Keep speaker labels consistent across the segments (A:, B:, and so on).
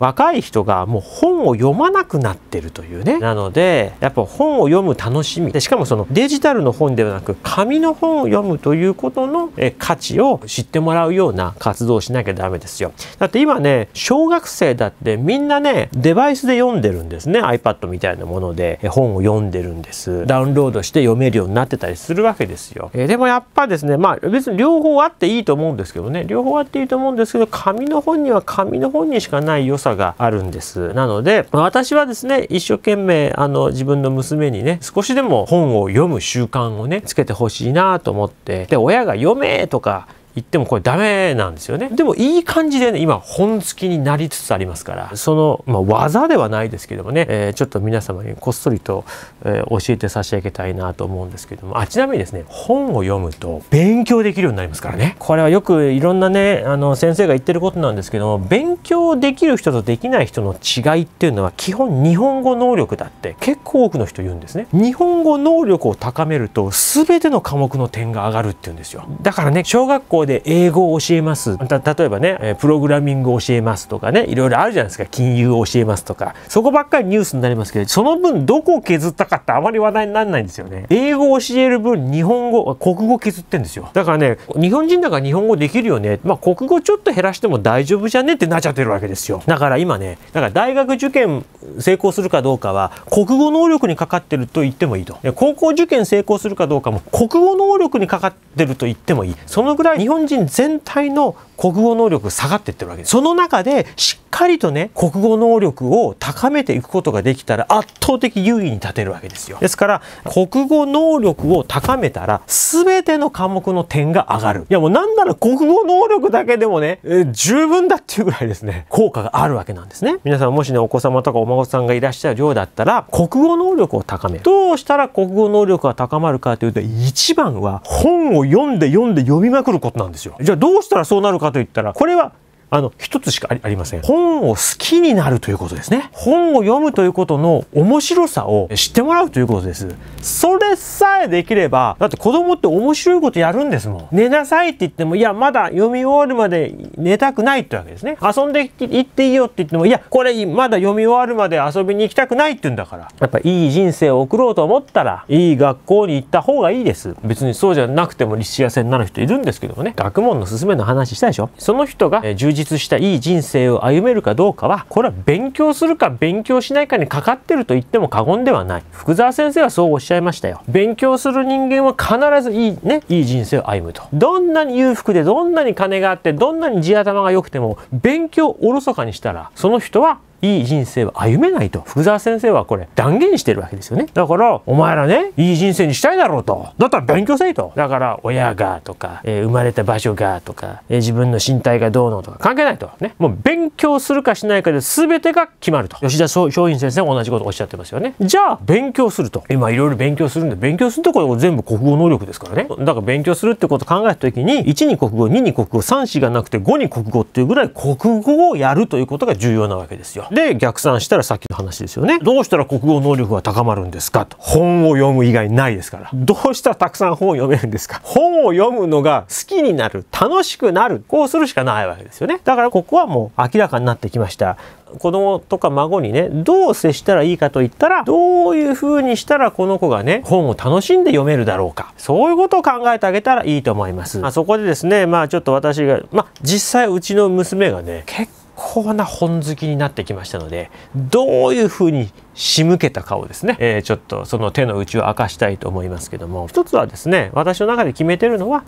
A: 若い人がもう本を読まなくなってるというねなのでやっぱ本を読む楽しみでしかもそのデジタルの本ではなく紙の本を読むということの価値を知ってもらうような活動をしなきゃダメですよだって今ね小学生だってみんなねデバイスで読んでるんですね iPad みたいなもので本を読んでるんですダウンロードして読めるようになってたりするわけですよ、えでもやっぱですねまあ別に両方あっていいと思うんですけどね両方あっていいと思うんですけど紙の本には紙の本にしかない良ささがあるんですなので私はですね一生懸命あの自分の娘にね少しでも本を読む習慣をねつけてほしいなと思ってで親が読めとか言ってもこれダメなんですよねでもいい感じでね今本付きになりつつありますからその、まあ、技ではないですけどもね、えー、ちょっと皆様にこっそりと、えー、教えて差し上げたいなと思うんですけどもあちなみにですね本を読むと勉強できるようになりますからねこれはよくいろんなねあの先生が言ってることなんですけども勉強できる人とできない人の違いっていうのは基本日本語能力だって結構多くの人言うんですね日本語能力を高めると全ての科目の点が上がるっていうんですよだからね小学校で英語を教えます例えばねプログラミングを教えますとかねいろいろあるじゃないですか金融を教えますとかそこばっかりニュースになりますけどその分どこを削ったかってあまり話題にならないんですよね英語を教える分日本語国語削ってんですよだからね日本人だから日本語できるよねまあ国語ちょっと減らしても大丈夫じゃねってなっちゃってるわけですよだから今ねだから大学受験成功するかどうかは国語能力にかかってると言ってもいいと高校受験成功するかどうかも国語能力にかかってると言ってもいいそのぐらい日本人全体の国語能力が下がってってるわけですその中でしっかりとね国語能力を高めていくことができたら圧倒的優位に立てるわけですよですから国語能力を高めたら全ての科目の点が上がるいやもうなんなら国語能力だけでもね、えー、十分だっていうぐらいですね効果があるわけなんですね皆さんもしねお子様とかお孫さんがいらっしゃるようだったら国語能力を高めるどうしたら国語能力が高まるかというと一番は本を読んで読んで読みまくることなんですよじゃあどうしたらそうなるかといったらこれはあの、一つしかありません。本を好きになるということですね。本を読むということの面白さを知ってもらうということです。それさえできれば、だって子供って面白いことやるんですもん。寝なさいって言っても、いや、まだ読み終わるまで寝たくないってわけですね。遊んで行っていいよって言っても、いや、これまだ読み終わるまで遊びに行きたくないって言うんだから。やっぱいい人生を送ろうと思ったら、いい学校に行った方がいいです。別にそうじゃなくても立志痩せになる人いるんですけどもね。学問の勧めの話したでしょ。その人が充実したいい人生を歩めるかどうかはこれは勉強するか勉強しないかにかかってると言っても過言ではない福沢先生はそうおっしゃいましたよ勉強する人間は必ずいいねいい人生を歩むとどんなに裕福でどんなに金があってどんなに地頭が良くても勉強をおろそかにしたらその人はいい人生は歩めないと福沢先生はこれ断言してるわけですよねだからお前らねいい人生にしたいだろうとだったら勉強せいとだから親がとか、えー、生まれた場所がとか、えー、自分の身体がどうのとか関係ないとねもう勉強するかしないかで全てが決まると吉田松陰先生も同じことおっしゃってますよねじゃあ勉強すると今いろいろ勉強するんで勉強するとこれ全部国語能力ですからねだから勉強するってこと考えた時に1に国語2に国語3子がなくて5に国語っていうぐらい国語をやるということが重要なわけですよで逆算したらさっきの話ですよねどうしたら国語能力が高まるんですかと本を読む以外ないですからどうしたらたくさん本を読めるんですか本を読むのが好きになる楽しくなるこうするしかないわけですよねだからここはもう明らかになってきました子供とか孫にねどう接したらいいかと言ったらどういう風にしたらこの子がね本を楽しんで読めるだろうかそういうことを考えてあげたらいいと思います、まあ、そこでですねまあちょっと私がまあ実際うちの娘がね結高な本好きになってきましたのでどういうふうに仕向けたかをですね、えー、ちょっとその手の内を明かしたいと思いますけども一つはですね私の中で決めてるのは、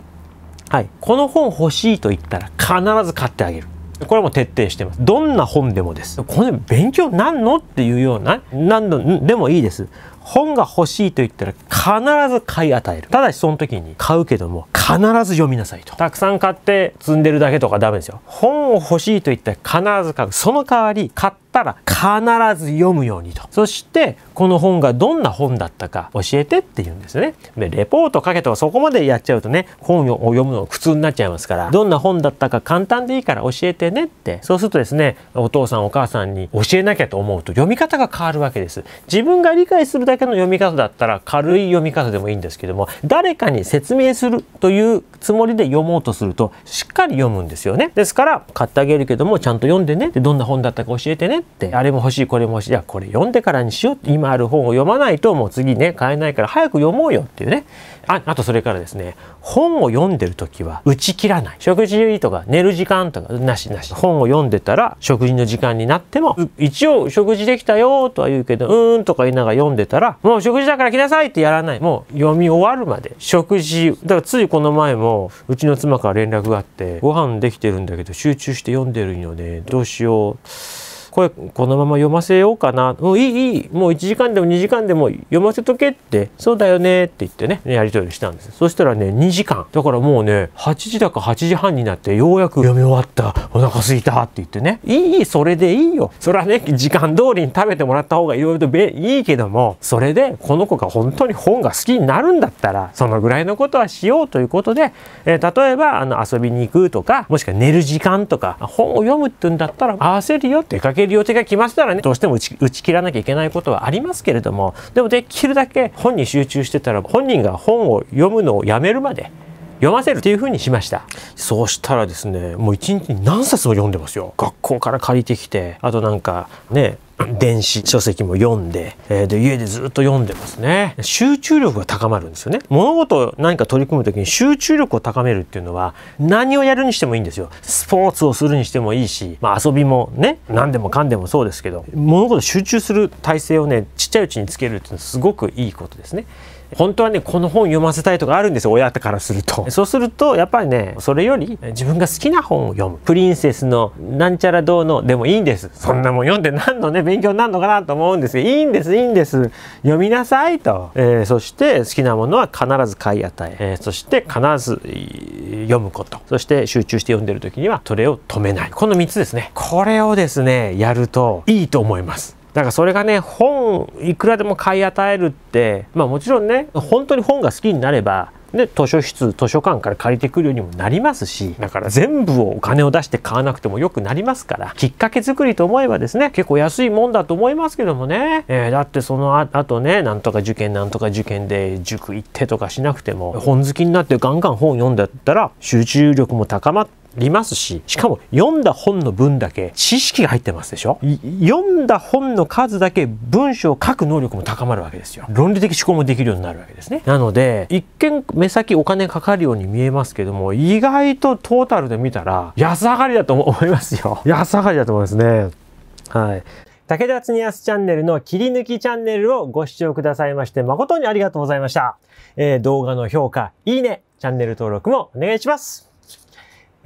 A: はい、この本欲しいと言ったら必ず買ってあげる。これも徹底してます。どんな本でもです。これ勉強なんのっていうような、何度でもいいです。本が欲しいと言ったら必ず買い与えるただしその時に買うけども必ず読みなさいとたくさん買って積んでるだけとかダメですよ本を欲しいと言ったら必ず買うその代わり買ってったら必ず読むようにとそしてこの本がどんな本だったか教えてって言うんですねでレポートかけてはそこまでやっちゃうとね本を読むの苦痛になっちゃいますからどんな本だったか簡単でいいから教えてねってそうするとですねお父さんお母さんに教えなきゃと思うと読み方が変わるわけです自分が理解するだけの読み方だったら軽い読み方でもいいんですけども誰かに説明するというつもりで読もうとするとしっかり読むんですよねですから買ってあげるけどもちゃんと読んでねでどんな本だったか教えてねってあれも欲しいこれも欲しいじゃあこれ読んでからにしよう今ある本を読まないともう次ね買えないから早く読もうよっていうねああとそれからですね本を読んでる時は打ち切らない食事とか寝る時間とかなしなし本を読んでたら食事の時間になっても一応食事できたよとは言うけどうーんとか言いながら読んでたらもう食事だから来なさいってやらないもう読み終わるまで食事だからついこの前もうちの妻から連絡があってご飯できてるんだけど集中して読んでるよねどうしようこれこのまま読ませようかなもういいいいもう1時間でも2時間でも読ませとけってそうだよねって言ってねやり取りしたんですそしたらね2時間だからもうね8時だか8時半になってようやく読み終わったお腹すいたって言ってねいいそれでいいよそれはね時間通りに食べてもらった方がいろいろといいけどもそれでこの子が本当に本が好きになるんだったらそのぐらいのことはしようということで、えー、例えばあの遊びに行くとかもしくは寝る時間とか本を読むって言うんだったら合わせるよ出かけるいう領地が来ましたらね、どうしても打ち打ち切らなきゃいけないことはありますけれども、でもできるだけ本に集中してたら、本人が本を読むのをやめるまで、読ませるっていうふにしましたそうしたらですねもう一日に何冊も読んでますよ学校から借りてきてあとなんかね電子書籍も読んで、えー、で家でずっと読んでますね集中力が高まるんですよね物事を何か取り組む時に集中力を高めるっていうのは何をやるにしてもいいんですよスポーツをするにしてもいいし、まあ、遊びもね何でもかんでもそうですけど物事集中する体制をねちっちゃいうちにつけるっていうのはすごくいいことですね本当はねこの本読ませたいとかあるんですよ親からするとそうするとやっぱりねそれより自分が好きな本を読むプリンセスのなんちゃらどうのでもいいんですそんなもん読んで何のね勉強になるのかなと思うんですけどいいんですいいんです読みなさいと、えー、そして好きなものは必ず買い与ええー、そして必ず読むことそして集中して読んでる時にはそれを止めないこの3つですねこれをですねやるといいと思いますだからそれがね本いくらでも買い与えるってまあもちろんね本当に本が好きになればね、図書室図書館から借りてくるようにもなりますしだから全部をお金を出して買わなくてもよくなりますからきっかけ作りと思えばですね結構安いもんだと思いますけどもね、えー、だってそのああとねなんとか受験なんとか受験で塾行ってとかしなくても本好きになってガンガン本読んだったら集中力も高まってりますし、しかも読んだ本の分だけ知識が入ってますでしょ読んだ本の数だけ文章を書く能力も高まるわけですよ。論理的思考もできるようになるわけですね。なので、一見目先お金かかるように見えますけども、意外とトータルで見たら安上がりだと思いますよ。安上がりだと思いますね。はい。武田恒すチャンネルの切り抜きチャンネルをご視聴くださいまして誠にありがとうございました。えー、動画の評価、いいね、チャンネル登録もお願いします。